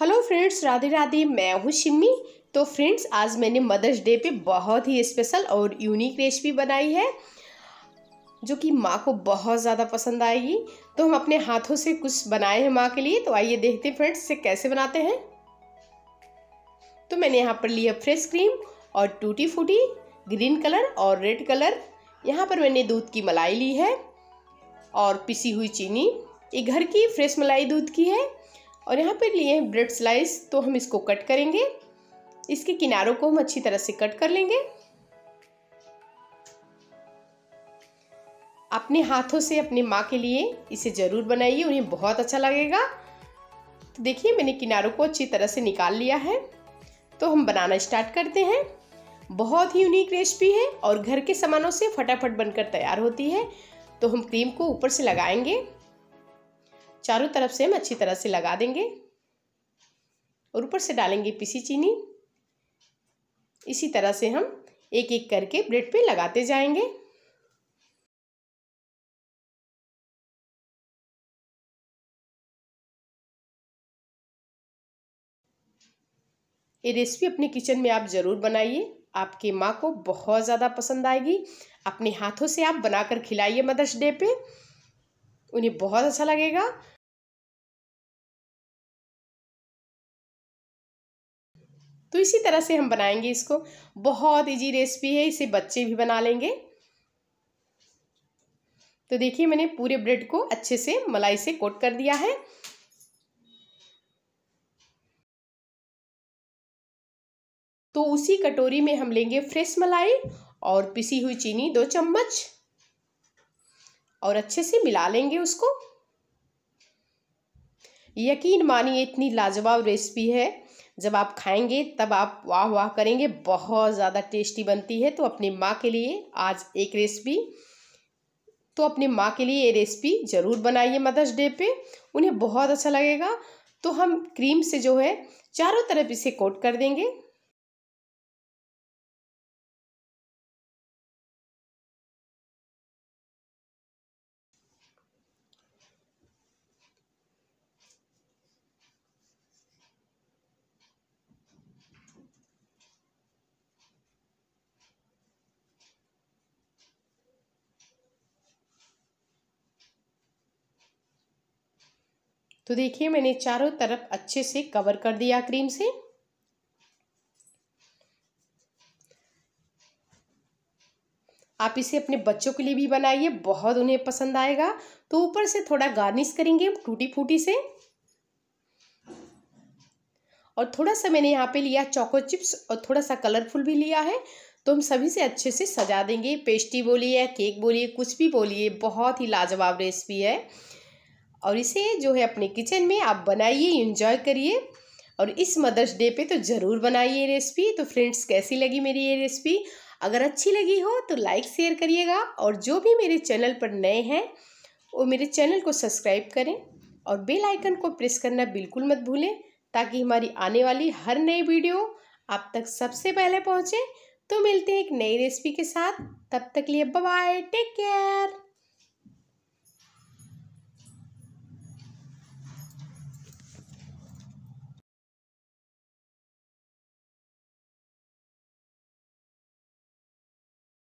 hello friends Radhe Radhe मैं हूँ शिम्मी तो फ्रेंड्स आज मैंने मदर्स डे पे बहुत ही स्पेशल और यूनिक रेसिपी बनाई है जो कि माँ को बहुत ज़्यादा पसंद आएगी तो हम अपने हाथों से कुछ बनाए हैं माँ के लिए तो आइए देखते हैं फ्रेंड्स इसे कैसे बनाते हैं तो मैंने यहाँ पर लिया फ्रेश क्रीम और टूटी फूटी ग्रीन कलर और रेड कलर यहाँ पर मैंने दूध की मलाई ली है और पिसी हुई चीनी ये घर की फ्रेश मलाई दूध की है और यहाँ पर लिए हैं ब्रेड स्लाइस तो हम इसको कट करेंगे इसके किनारों को हम अच्छी तरह से कट कर लेंगे अपने हाथों से अपनी माँ के लिए इसे ज़रूर बनाइए उन्हें बहुत अच्छा लगेगा तो देखिए मैंने किनारों को अच्छी तरह से निकाल लिया है तो हम बनाना स्टार्ट करते हैं बहुत ही यूनिक रेसिपी है और घर के सामानों से फटाफट बनकर तैयार होती है तो हम क्रीम को ऊपर से लगाएंगे चारों तरफ से हम अच्छी तरह से लगा देंगे और ऊपर से डालेंगे पिसी चीनी इसी तरह से हम एक एक करके ब्रेड पे लगाते जाएंगे ये रेसिपी अपने किचन में आप ज़रूर बनाइए आपकी माँ को बहुत ज़्यादा पसंद आएगी अपने हाथों से आप बनाकर खिलाइए मदर्स डे पे उन्हें बहुत अच्छा लगेगा तो इसी तरह से हम बनाएंगे इसको बहुत इजी रेसिपी है इसे बच्चे भी बना लेंगे तो देखिए मैंने पूरे ब्रेड को अच्छे से मलाई से कोट कर दिया है तो उसी कटोरी में हम लेंगे फ्रेश मलाई और पिसी हुई चीनी दो चम्मच और अच्छे से मिला लेंगे उसको यकीन मानिए इतनी लाजवाब रेसिपी है जब आप खाएंगे तब आप वाह वाह करेंगे बहुत ज़्यादा टेस्टी बनती है तो अपनी माँ के लिए आज एक रेसिपी तो अपनी माँ के लिए ये रेसिपी ज़रूर बनाइए मदर्स डे पे उन्हें बहुत अच्छा लगेगा तो हम क्रीम से जो है चारों तरफ इसे कोट कर देंगे तो देखिए मैंने चारों तरफ अच्छे से कवर कर दिया क्रीम से आप इसे अपने बच्चों के लिए भी बनाइए बहुत उन्हें पसंद आएगा तो ऊपर से थोड़ा गार्निश करेंगे टूटी फूटी से और थोड़ा सा मैंने यहाँ पे लिया चॉको चिप्स और थोड़ा सा कलरफुल भी लिया है तो हम सभी से अच्छे से सजा देंगे पेस्ट्री बोलिए केक बोलिए कुछ भी बोलिए बहुत ही लाजवाब रेसिपी है और इसे जो है अपने किचन में आप बनाइए इंजॉय करिए और इस मदर्स डे पे तो ज़रूर बनाइए रेसिपी तो फ्रेंड्स कैसी लगी मेरी ये रेसिपी अगर अच्छी लगी हो तो लाइक शेयर करिएगा और जो भी मेरे चैनल पर नए हैं वो मेरे चैनल को सब्सक्राइब करें और बेल आइकन को प्रेस करना बिल्कुल मत भूलें ताकि हमारी आने वाली हर नई वीडियो आप तक सबसे पहले पहुँचे तो मिलते हैं एक नई रेसिपी के साथ तब तक लिए बाय टेक केयर